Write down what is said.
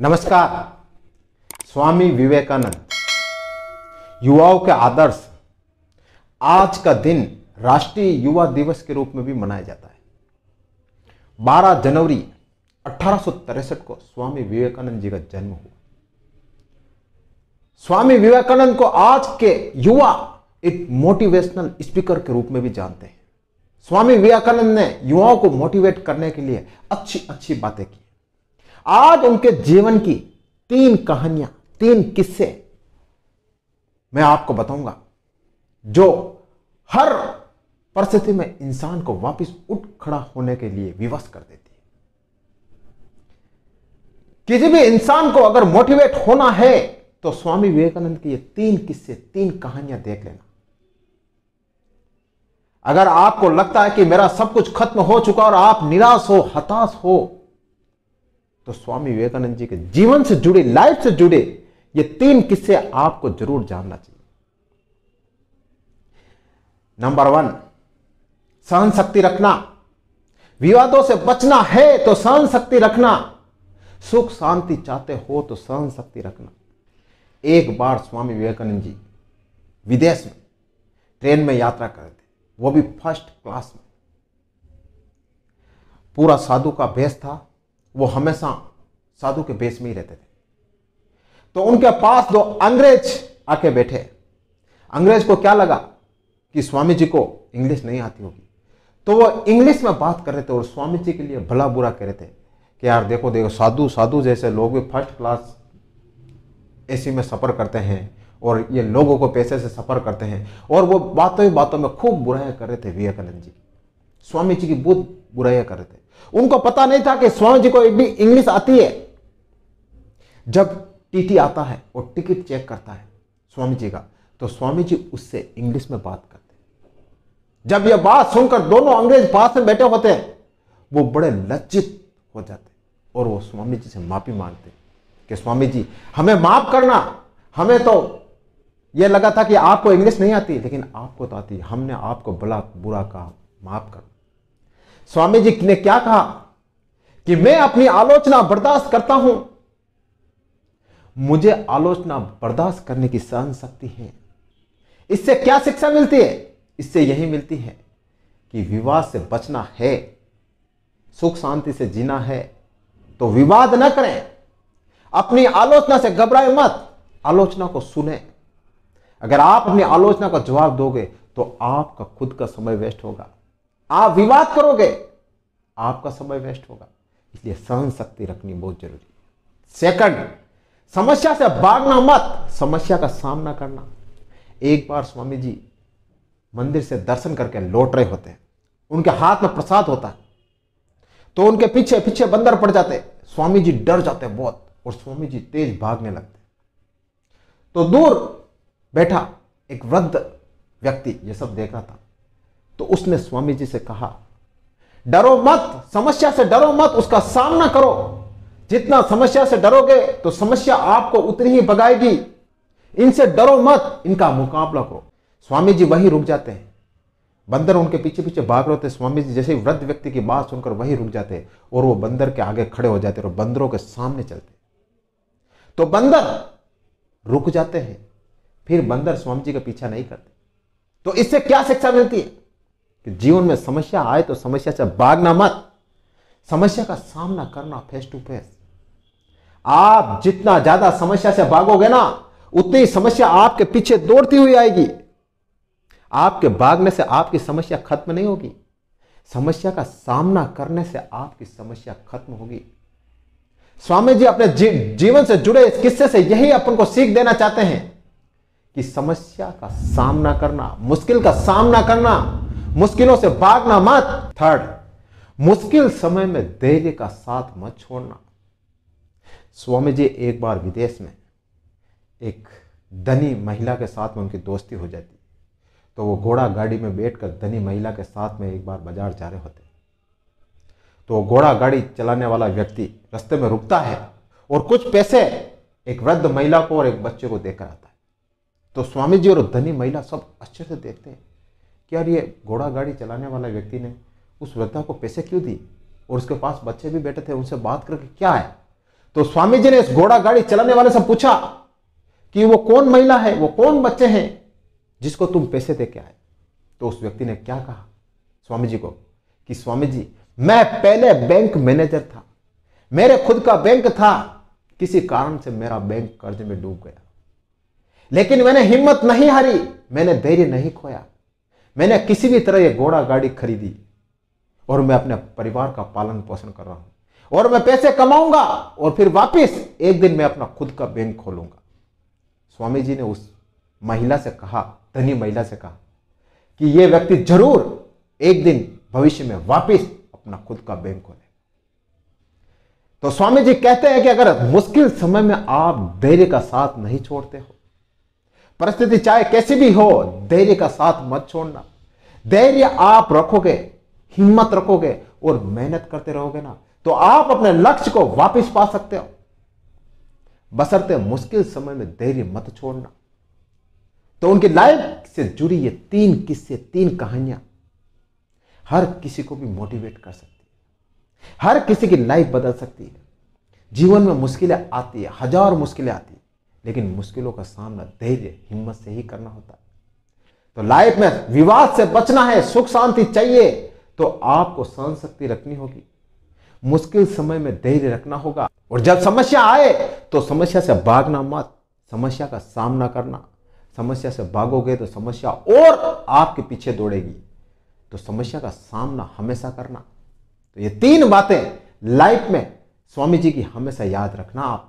नमस्कार स्वामी विवेकानंद युवाओं के आदर्श आज का दिन राष्ट्रीय युवा दिवस के रूप में भी मनाया जाता है 12 जनवरी अठारह को स्वामी विवेकानंद जी का जन्म हुआ स्वामी विवेकानंद को आज के युवा एक मोटिवेशनल स्पीकर के रूप में भी जानते हैं स्वामी विवेकानंद ने युवाओं को मोटिवेट करने के लिए अच्छी अच्छी बातें की आज उनके जीवन की तीन कहानियां तीन किस्से मैं आपको बताऊंगा जो हर परिस्थिति में इंसान को वापस उठ खड़ा होने के लिए विवश कर देती है किसी भी इंसान को अगर मोटिवेट होना है तो स्वामी विवेकानंद के ये तीन किस्से तीन कहानियां देख लेना अगर आपको लगता है कि मेरा सब कुछ खत्म हो चुका और आप निराश हो हताश हो तो स्वामी विवेकानंद जी के जीवन से जुड़े लाइफ से जुड़े ये तीन किस्से आपको जरूर जानना चाहिए नंबर वन सहन शक्ति रखना विवादों से बचना है तो सहन शक्ति रखना सुख शांति चाहते हो तो सहन शक्ति रखना एक बार स्वामी विवेकानंद जी विदेश में ट्रेन में यात्रा कर रहे थे वो भी फर्स्ट क्लास में पूरा साधु का भेष था वो हमेशा साधु के बेस में ही रहते थे तो उनके पास दो अंग्रेज आके बैठे अंग्रेज को क्या लगा कि स्वामी जी को इंग्लिश नहीं आती होगी तो वो इंग्लिश में बात कर रहे थे और स्वामी जी के लिए भला बुरा कह रहे थे कि यार देखो देखो साधु साधु जैसे लोग भी फर्स्ट क्लास एसी में सफ़र करते हैं और ये लोगों को पैसे से सफ़र करते हैं और वो बातों ही बातों में खूब बुराया कर रहे थे विवेकानंद जी स्वामी जी की बहुत बुराइयां कर रहे थे उनको पता नहीं था कि स्वामी जी को भी इंग्लिश आती है जब टीटी आता है और टिकट चेक करता है स्वामी जी का तो स्वामी जी उससे इंग्लिश में बात करते जब यह बात सुनकर दोनों अंग्रेज पास में बैठे होते हैं वो बड़े लज्जित हो जाते और वो स्वामी जी से माफी मांगते कि स्वामी जी हमें माफ करना हमें तो यह लगा था कि आपको इंग्लिश नहीं आती लेकिन आपको तो आती हमने आपको बड़ा बुरा कहा माफ कर स्वामी जी ने क्या कहा कि मैं अपनी आलोचना बर्दाश्त करता हूं मुझे आलोचना बर्दाश्त करने की सहन शक्ति है इससे क्या शिक्षा मिलती है इससे यही मिलती है कि विवाद से बचना है सुख शांति से जीना है तो विवाद न करें अपनी आलोचना से घबराए मत आलोचना को सुने अगर आप अपनी आलोचना का जवाब दोगे तो आपका खुद का समय वेस्ट होगा आप विवाद करोगे आपका समय वेस्ट होगा इसलिए सहन शक्ति रखनी बहुत जरूरी है सेकंड समस्या से भागना मत समस्या का सामना करना एक बार स्वामी जी मंदिर से दर्शन करके लौट रहे होते हैं उनके हाथ में प्रसाद होता है तो उनके पीछे पीछे बंदर पड़ जाते स्वामी जी डर जाते बहुत और स्वामी जी तेज भागने लगते तो दूर बैठा एक वृद्ध व्यक्ति ये सब देख रहा था तो उसने स्वामी जी से कहा डरो मत समस्या से डरो मत उसका सामना करो जितना समस्या से डरोगे तो समस्या आपको उतनी ही भगाएगी इनसे डरो मत इनका मुकाबला करो स्वामी जी वही रुक जाते हैं बंदर उनके पीछे पीछे भाग रहे थे स्वामी जी जैसे वृद्ध व्यक्ति की बात सुनकर वही रुक जाते और वो बंदर के आगे खड़े हो जाते और बंदरों के सामने चलते तो बंदर रुक जाते हैं फिर बंदर स्वामी जी का पीछा नहीं करते तो इससे क्या शिक्षा मिलती है कि जीवन में समस्या आए तो समस्या से भागना मत समस्या का सामना करना फेस टू फेस आप जितना ज्यादा समस्या से भागोगे ना उतनी समस्या आपके पीछे दौड़ती हुई आएगी आपके भागने से आपकी समस्या खत्म नहीं होगी समस्या का सामना करने से आपकी समस्या खत्म होगी स्वामी जी अपने जी, जीवन से जुड़े इस किस्से से यही अपन को सीख देना चाहते हैं कि समस्या का सामना करना मुश्किल का सामना करना मुश्किलों से भागना मत थर्ड मुश्किल समय में धैर्य का साथ मत छोड़ना स्वामी जी एक बार विदेश में एक धनी महिला के साथ में उनकी दोस्ती हो जाती तो वो घोड़ा गाड़ी में बैठकर धनी महिला के साथ में एक बार बाजार जा रहे होते तो घोड़ा गाड़ी चलाने वाला व्यक्ति रास्ते में रुकता है और कुछ पैसे एक वृद्ध महिला को और एक बच्चे को देकर आता है तो स्वामी जी और धनी महिला सब अच्छे से देखते हैं कि यार ये घोड़ा गाड़ी चलाने वाला व्यक्ति ने उस वृद्धा को पैसे क्यों दी और उसके पास बच्चे भी बैठे थे उनसे बात करके क्या है तो स्वामी जी ने इस घोड़ा गाड़ी चलाने वाले से पूछा कि वो कौन महिला है वो कौन बच्चे हैं जिसको तुम पैसे दे के आए तो उस व्यक्ति ने क्या कहा स्वामी जी को कि स्वामी जी मैं पहले बैंक मैनेजर था मेरे खुद का बैंक था किसी कारण से मेरा बैंक कर्ज में डूब गया लेकिन मैंने हिम्मत नहीं हारी मैंने धैर्य नहीं खोया मैंने किसी भी तरह ये घोड़ा गाड़ी खरीदी और मैं अपने परिवार का पालन पोषण कर रहा हूं और मैं पैसे कमाऊंगा और फिर वापस एक दिन मैं अपना खुद का बैंक खोलूंगा स्वामी जी ने उस महिला से कहा धनी महिला से कहा कि यह व्यक्ति जरूर एक दिन भविष्य में वापस अपना खुद का बैंक खोले तो स्वामी जी कहते हैं कि अगर मुश्किल समय में आप धैर्य का साथ नहीं छोड़ते हो परिस्थिति चाहे कैसी भी हो धैर्य का साथ मत छोड़ना धैर्य आप रखोगे हिम्मत रखोगे और मेहनत करते रहोगे ना तो आप अपने लक्ष्य को वापस पा सकते हो बसरते मुश्किल समय में धैर्य मत छोड़ना तो उनकी लाइफ से जुड़ी ये तीन किस्से तीन कहानियां हर किसी को भी मोटिवेट कर सकती है हर किसी की लाइफ बदल सकती है जीवन में मुश्किलें आती है हजार मुश्किलें आती है लेकिन मुश्किलों का सामना धैर्य हिम्मत से ही करना होता है तो लाइफ में विवाद से बचना है सुख शांति चाहिए तो आपको सहन शक्ति रखनी होगी मुश्किल समय में धैर्य रखना होगा और जब समस्या आए तो समस्या से भागना मत समस्या का सामना करना समस्या से भागोगे तो समस्या और आपके पीछे दौड़ेगी तो समस्या का सामना हमेशा करना तो ये तीन बातें लाइफ में स्वामी जी की हमेशा याद रखना आप